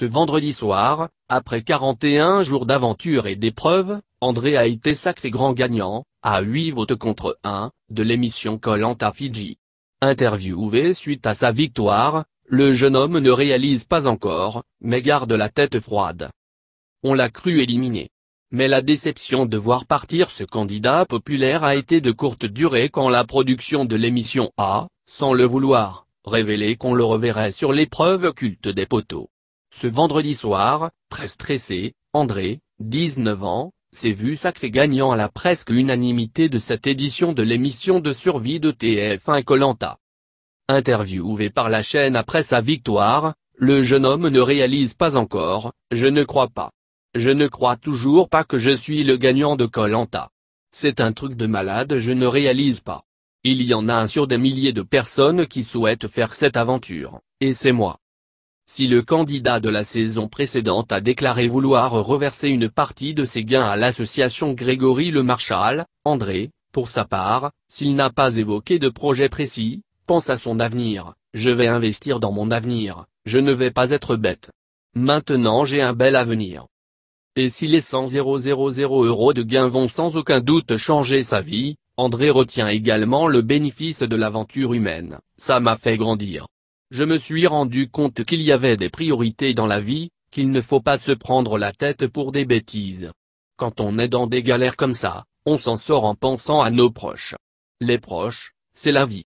Ce vendredi soir, après 41 jours d'aventure et d'épreuves, André a été sacré grand gagnant, à 8 votes contre 1, de l'émission Collant à Fidji. Interviewé suite à sa victoire, le jeune homme ne réalise pas encore, mais garde la tête froide. On l'a cru éliminé. Mais la déception de voir partir ce candidat populaire a été de courte durée quand la production de l'émission a, sans le vouloir, révélé qu'on le reverrait sur l'épreuve culte des poteaux. Ce vendredi soir, très stressé, André, 19 ans, s'est vu sacré gagnant à la presque unanimité de cette édition de l'émission de survie de TF1 Colanta. Interviewé par la chaîne après sa victoire, le jeune homme ne réalise pas encore, je ne crois pas. Je ne crois toujours pas que je suis le gagnant de Colanta. C'est un truc de malade je ne réalise pas. Il y en a un sur des milliers de personnes qui souhaitent faire cette aventure, et c'est moi. Si le candidat de la saison précédente a déclaré vouloir reverser une partie de ses gains à l'association Grégory Le Marchal, André, pour sa part, s'il n'a pas évoqué de projet précis, pense à son avenir, je vais investir dans mon avenir, je ne vais pas être bête. Maintenant j'ai un bel avenir. Et si les 100 000 euros de gains vont sans aucun doute changer sa vie, André retient également le bénéfice de l'aventure humaine, ça m'a fait grandir. Je me suis rendu compte qu'il y avait des priorités dans la vie, qu'il ne faut pas se prendre la tête pour des bêtises. Quand on est dans des galères comme ça, on s'en sort en pensant à nos proches. Les proches, c'est la vie.